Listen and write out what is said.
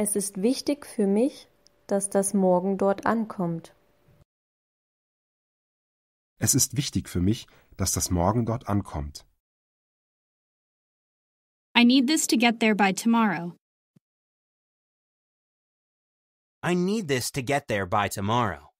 Es ist wichtig für mich, dass das morgen dort ankommt. Es ist wichtig für mich, dass das morgen dort ankommt. I need this to get there by tomorrow. I need this to get there by tomorrow.